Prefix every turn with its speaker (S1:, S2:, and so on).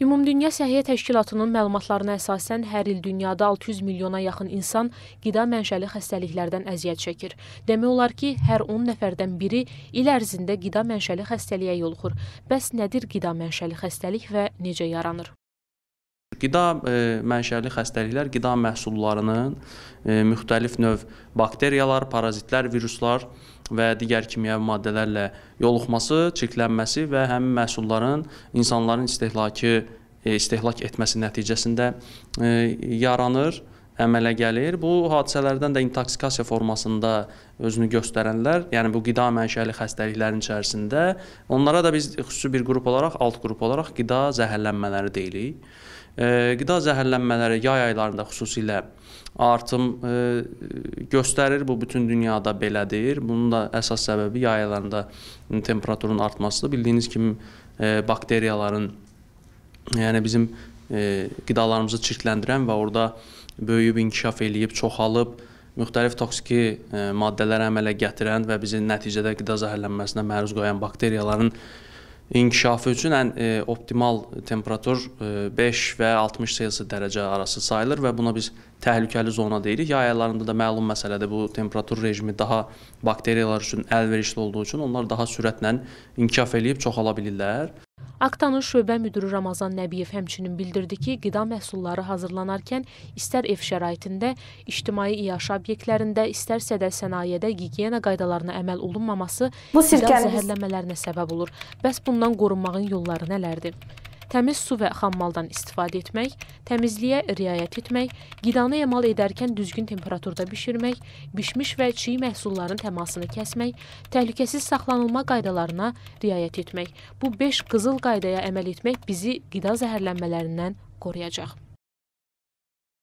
S1: Ümumdünya Səhiyyə Təşkilatının məlumatlarına əsasən hər il dünyada 600 milyona yaxın insan qida mənşəli xəstəliklərdən əziyyət çəkir. Demək olar ki, hər 10 nəfərdən biri il ərzində qida mənşəli xəstəliyə yoluxur. Bəs nədir qida mənşəli xəstəlik və necə yaranır?
S2: Qida e, mənşəli xəstəliklər qida məhsullarının e, müxtəlif növ bakteriyalar, parazitlər, viruslar, və digər kimyəvi maddələrlə yoluxması, çirklənməsi və həmin məhsulların insanların istehlakı e, istehlak etməsi nəticəsində e, yaranır əmələ gəlir. Bu hadisələrdən də intoksikasiya formasında özünü göstərənlər, yəni bu qida mənşəli xəstəliklərin içərisində onlara da biz xüsusi bir qrup olaraq, alt qrup olaraq qida zəhərlənmələri deyirik. E, qida zəhərlənmələri yay aylarında xüsusilə artım e, göstərir. Bu bütün dünyada belədir. Bunun da əsas səbəbi yay aylarında temperaturun artmasıdır. Bildiyiniz kimi e, bakteriyaların yəni bizim E, qidalarımızı çirkləndirən və orada böyüyüb, inkişaf eləyib, çoxalıb, müxtəlif toksiki e, maddələr əmələ gətirən və bizi nəticədə qida zəhərlənməsinə məruz qoyan bakteriyaların inkişafı üçün ən e, optimal temperatur e, 5 və 60 selsi dərəcə arası sayılır və buna biz təhlükəli zona deyirik. Yay aylarında da məlum məsələdir bu temperatur rejimi daha bakteriyalar üçün əlverişli olduğu üçün onlar daha sürətlə inkişaf eləyib çoxala bilirlər.
S1: Aktanın şöbə müdürü Ramazan Nəbiyev həmçinin bildirdi ki, qida məhsulları hazırlanarkən istər ev şəraitində, ictimai iaşə obyektlərində, istərsə də sənayədə gigiyena qaydalarına əməl olunmaması qida zəhərlənmələrinə səbəb olur. Bəs bundan qorunmağın yolları nələrdir? təmiz su və xammaldan istifadə etmək, təmizliyə riayət etmək, qidanı emal edərkən düzgün temperaturda bişirmək, bişmiş və çiy məhsulların təmasını kəsmək, təhlükəsiz saxlanılma qaydalarına riayət etmək. Bu 5 qızıl qaydaya əməl etmək bizi qida zəhərlənmələrindən qoruyacaq.